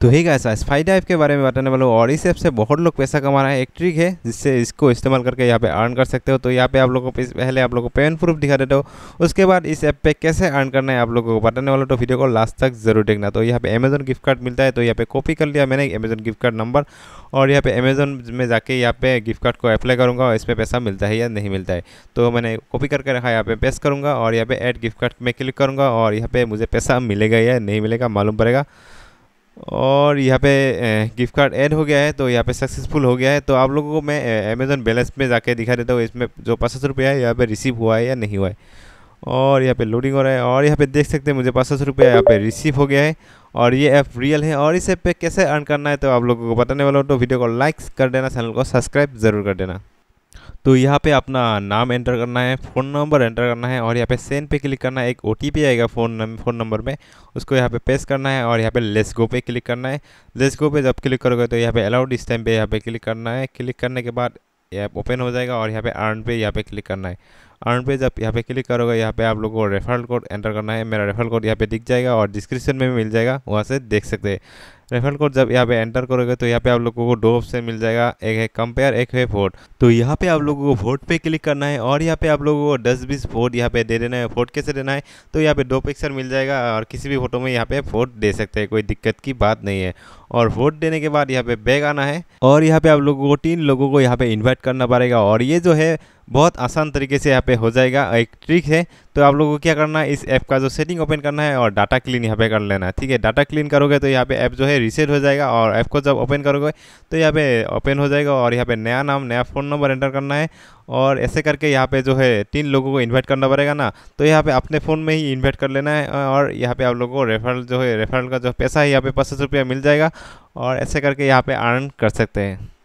तो hi guys आज फाइव डाइव के बारे में बताने वाला हूँ और इस ऐप से बहुत लोग पैसा कमा रहे हैं एक ट्रिक है जिससे इसको इस्तेमाल करके यहाँ पे अर्न कर सकते हो तो यहाँ पे आप लोगों को पहले आप लोगों को पेन प्रूफ दिखा देते हो उसके बाद इस ऐप पे कैसे अर्न करना है आप लोगों को बताने वाला तो वीडियो को लास्ट तक जरूर देखना तो यहाँ पे अमेजन गिफ्ट कार्ड मिलता है तो यहाँ पे कॉपी कर लिया मैंने अमेजन गिफ्ट कार्ड नंबर और यहाँ पे अमेजन में जाके यहाँ पे गिफ्ट कार्ड को अप्लाई करूँगा और इस पर पैसा मिलता है या नहीं मिलता है तो मैंने कॉपी करके रखा यहाँ पे पेश करूँगा और यहाँ पे एड गिफ्ट कार्ड में क्लिक करूँगा और यहाँ पे मुझे पैसा मिलेगा या नहीं मिलेगा मालूम पड़ेगा और यहाँ पे गिफ्ट कार्ड ऐड हो गया है तो यहाँ पे सक्सेसफुल हो गया है तो आप लोगों को मैं अमेज़न बैलेंस में जाके दिखा देता हूँ इसमें जो पचास रुपया है यहाँ पे रिसीव हुआ है या नहीं हुआ है और यहाँ पे लोडिंग हो रहा है और यहाँ पे देख सकते हैं मुझे पचास रुपया यहाँ पे रिसीव हो गया है और ये ऐप रियल है और इस ऐप पर कैसे अर्न करना है तो आप लोगों को बताने वाला हूँ तो वीडियो को लाइक कर देना चैनल को सब्सक्राइब ज़रूर कर देना तो यहाँ पे अपना नाम एंटर करना है फ़ोन नंबर एंटर करना है और यहाँ पे सेंड पे क्लिक करना है एक ओ आएगा फ़ोन फ़ोन नंबर में उसको यहाँ पे पेस्ट करना है और यहाँ पे लेस गो पे क्लिक करना है लेस गो पे जब क्लिक करोगे तो यहाँ पे अलाउड इस टाइम पे यहाँ पे क्लिक करना है क्लिक करने के बाद ऐप ओपन हो जाएगा और यहाँ पे अर्न पे यहाँ पे क्लिक करना है अर्न पेज आप यहाँ पे क्लिक करोगे यहाँ पे आप लोग को रेफरल कोड एंटर करना है मेरा रेफरल कोड यहाँ पे दिख जाएगा और डिस्क्रिप्शन में भी मिल जाएगा वहाँ से देख सकते हैं रेफरल कोड जब यहाँ पे एंटर करोगे तो यहाँ पे आप लोगों को दो ऑप्शन मिल जाएगा एक है कंपेयर एक है वोट तो यहाँ पे आप लोगों को वोट पे क्लिक करना है और यहाँ पे आप लोगों को दस बीस वोट यहाँ पे दे देना है वोट कैसे देना है तो यहाँ पे दो पिक्चर मिल जाएगा और किसी भी फोटो में यहाँ पे वोट दे सकते हैं कोई दिक्कत की बात नहीं है और वोट देने के बाद यहाँ पे बैग आना है और यहाँ पे आप लोगों को तीन लोगों को यहाँ पे इन्वाइट करना पड़ेगा और ये जो है बहुत आसान तरीके से यहाँ पे हो जाएगा एक ट्रिक है तो आप लोगों को क्या करना है इस ऐप का जो सेटिंग ओपन करना है और डाटा क्लीन यहाँ पे कर लेना है ठीक है डाटा क्लीन करोगे तो यहाँ पे ऐप जो है रीसेट हो जाएगा और ऐप को जब ओपन करोगे तो यहाँ पे ओपन हो जाएगा और यहाँ पे नया नाम नया फ़ोन नंबर एंटर करना है और ऐसे करके यहाँ पे जो है तीन लोगों को इन्वाइट करना पड़ेगा ना तो यहाँ पे अपने फ़ोन में ही इन्वाइट कर लेना है और यहाँ पे आप लोगों को रेफरल जो है रेफरल का जो पैसा है यहाँ पे पचास रुपया मिल जाएगा और ऐसे करके यहाँ पे अर्न कर सकते हैं